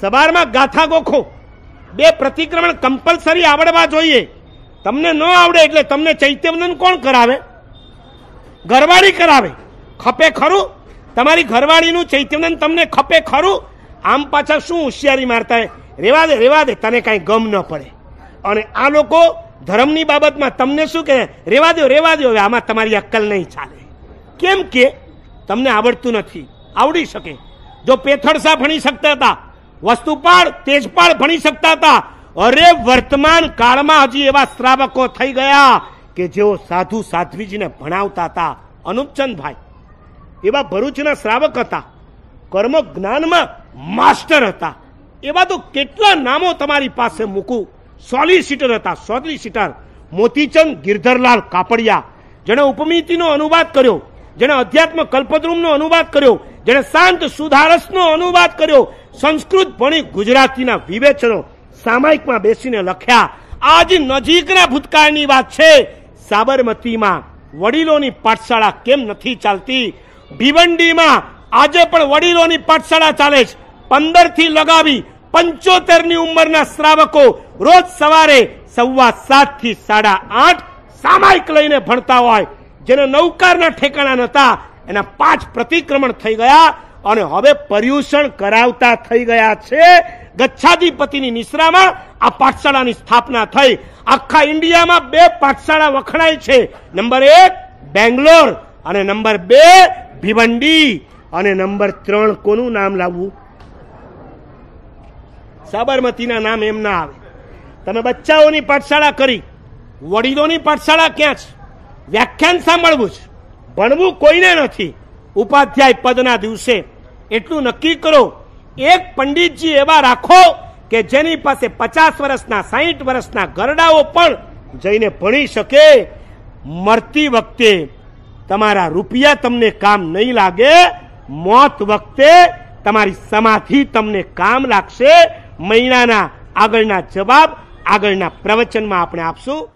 સવારમાં ગાથા ગોખો બે પ્રતિક્રમણ કમ્પલસરી આવડવા જોઈએ તમને ન આવડે એટલે તમને ચૈત્યવંદન કોણ કરાવે ઘરવાળી કરાવે ખપે ખરું તમારી ઘરવાળીનું ચૈત્યવંદન તમને ખપે ખરું આમ પાછા શું હોશિયારી મારતા રેવા દે રેવા દે તને કાંઈ ગમ ન પડે અને આ લોકો ધર્મની બાબતમાં તમને શું કહે રેવા દો રેવા દો હવે આમાં તમારી અક્કલ નહીં ચાલે કેમ કે તમને આવડતું નથી આવડી શકે જો પેથડ સા ભણી શકતા હતા વસ્તુપાળ તેજપાળ ભણી શકતા હતા અરે વર્તમાન કાળમાં હજી એવા શ્રાવકો થઈ ગયા કે જેઓ સાધુ સાધ્વીજીને ભણાવતા હતા અનુપચંદભાઈ એવા ભરૂચના શ્રાવક હતા કર્મ જ્ઞાનમાં માસ્ટર હતા એવા તો કેટલા નામો તમારી પાસે મૂકું સોલિસિટર હતા સોલિસિટર મોતીચંદ ગિરધરલાલ કાપડિયા જેણે ઉપમિતિનો અનુવાદ કર્યો જેણે અધ્યાત્મ કલ્પદ્રુમનો અનુવાદ કર્યો જેણે શાંત સુધારસનો અનુવાદ કર્યો સંસ્કૃત ભણી ગુજરાતીના વિવેચનો સામાયિકમાં બેસીને લખ્યા આજ નજીકના ભૂતકાળની વાત છે સાબરમતીમાં વડીલોની પાઠશાળા કેમ નથી ચાલતી ભીવંડીમાં આજે પણ વડીલોની પાઠશાળા ચાલે છે પંદરથી લગાવી પંચોતેરની ઉંમરના શ્રાવકો રોજ સવારે સવા સાતથી સાડા આઠ સામાયિક લઈને ભણતા હોય જેને નૌકારના ઠેકાણા નહોતા એના પાંચ પ્રતિક્રમણ થઈ ગયા અને હવે પર્યુષણ કરાવતા થઈ ગયા છે ગચ્છાધિપતિની નિશ્રામાં આ પાઠશાળાની સ્થાપના થઈ આખા ઇન્ડિયામાં બે પાઠશાળા વખણાય છે નંબર એક બેંગ્લોર અને નંબર બે ભિવંડી અને નંબર ત્રણ કોનું નામ લાવવું સાબરમતીના નામ એમ ના આવે તમે બચ્ચાઓની પાઠશાળા કરી વડીલોની પાઠશાળા ક્યાં છે વ્યાખ્યાન સાંભળવું છે ભણવું કોઈને નથી ઉપાધ્યાય પદના દિવસે એટલું નક્કી કરો એક પંડિતજી એવા રાખો કે જેની પાસે પચાસ વર્ષના સાહીઠ વર્ષના ગરડાઓ પણ જઈને ભણી શકે મરતી વખતે તમારા રૂપિયા તમને કામ નહીં લાગે મોત વખતે તમારી સમાધિ તમને કામ લાગશે મહિનાના આગળના જવાબ આગળના પ્રવચનમાં આપણે આપશું